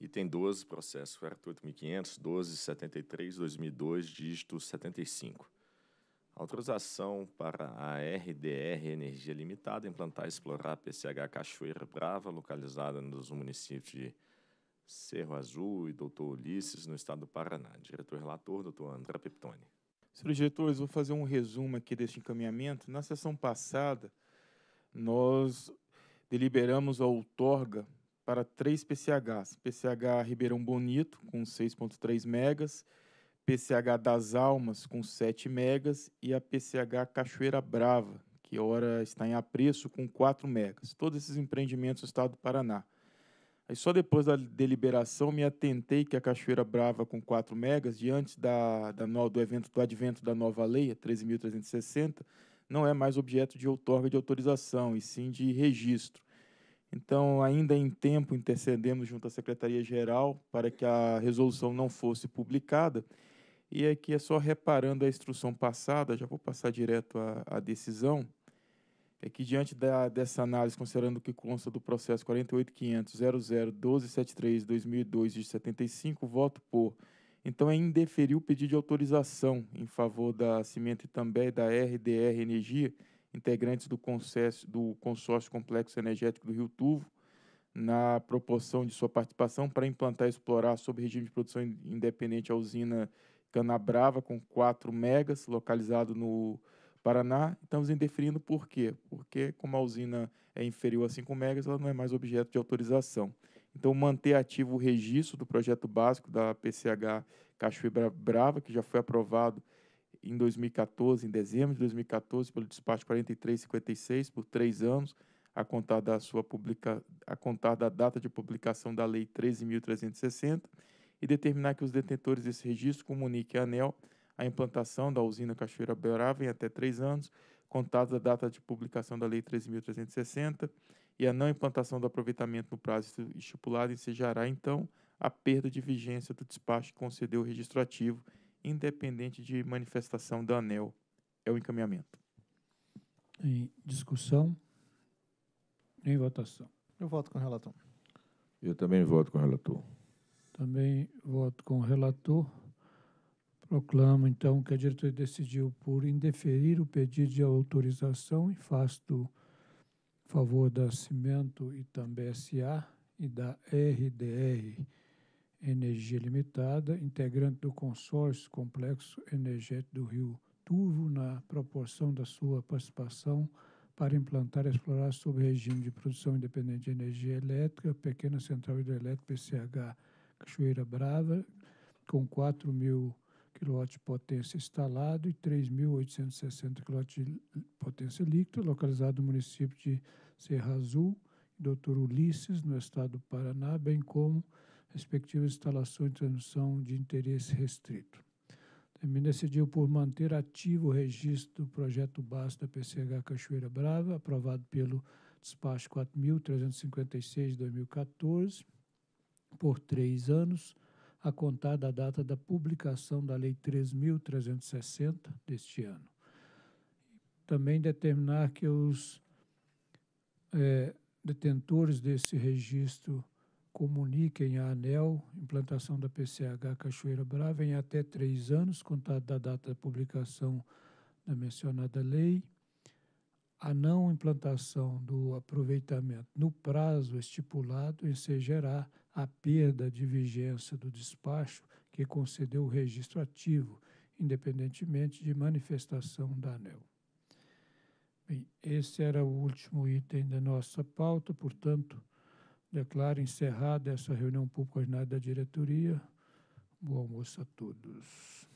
e tem 12 processos, foi 8.500, 12, 2002, dígito 75. Autorização para a RDR Energia Limitada implantar e explorar a PCH Cachoeira Brava, localizada nos municípios de Cerro Azul e Doutor Ulisses, no estado do Paraná. Diretor-relator, doutor André Peptoni. Senhores diretores, vou fazer um resumo aqui deste encaminhamento. Na sessão passada, nós deliberamos a outorga para três PCHs: PCH Ribeirão Bonito, com 6,3 megas, PCH das Almas, com 7 megas, e a PCH Cachoeira Brava, que ora está em apreço, com 4 megas. Todos esses empreendimentos do estado do Paraná. Aí só depois da deliberação me atentei que a Cachoeira Brava com 4 megas, diante da, da no, do evento do advento da nova lei, 13.360, não é mais objeto de outorga de autorização, e sim de registro. Então, ainda em tempo, intercedemos junto à Secretaria-Geral para que a resolução não fosse publicada. E aqui é só reparando a instrução passada, já vou passar direto à, à decisão, é que diante da, dessa análise, considerando o que consta do processo 48.500.00.1273.2002 de 75, voto por. Então, é indeferir o pedido de autorização em favor da Cimento e também da RDR Energia, integrantes do consórcio, do consórcio Complexo Energético do Rio Tuvo, na proporção de sua participação para implantar e explorar sob regime de produção independente a usina Canabrava, com 4 megas, localizado no Paraná. Estamos indeferindo por quê? Porque, como a usina é inferior a 5 megas, ela não é mais objeto de autorização. Então, manter ativo o registro do projeto básico da PCH Cachoeira Brava, que já foi aprovado em 2014, em dezembro de 2014, pelo despacho 4356, por três anos, a contar da, sua publica, a contar da data de publicação da Lei 13.360, e determinar que os detentores desse registro comuniquem à ANEL a implantação da usina Cachoeira Brava em até três anos, contada da data de publicação da Lei 13.360, e a não implantação do aproveitamento no prazo estipulado ensejará, então, a perda de vigência do despacho que concedeu o registro ativo independente de manifestação do anel. É o encaminhamento. Em discussão? Em votação? Eu voto com o relator. Eu também voto com o relator. Também voto com o relator. Proclamo, então, que a diretoria decidiu por indeferir o pedido de autorização em face do favor da Cimento e também SA e da RDR Energia Limitada, integrante do consórcio Complexo Energético do Rio Turvo, na proporção da sua participação para implantar e explorar sob regime de produção independente de energia elétrica, pequena central hidrelétrica PCH Cachoeira Brava, com 4 mil kW de potência instalado e 3.860 kW de potência líquida, localizado no município de Serra Azul, Dr Ulisses, no estado do Paraná, bem como respectivas instalações de transmissão de interesse restrito. Também decidiu por manter ativo o registro do projeto base da PCH Cachoeira Brava, aprovado pelo despacho 4.356 de 2014, por três anos, a contar da data da publicação da Lei 3.360 deste ano. Também determinar que os é, detentores desse registro comuniquem à ANEL implantação da PCH Cachoeira Brava em até três anos, contado da data da publicação da mencionada lei, a não implantação do aproveitamento no prazo estipulado ensejará a perda de vigência do despacho que concedeu o registro ativo, independentemente de manifestação da ANEL. Bem, esse era o último item da nossa pauta, portanto, Declaro encerrada essa reunião pública ordinária da diretoria. Bom almoço a todos.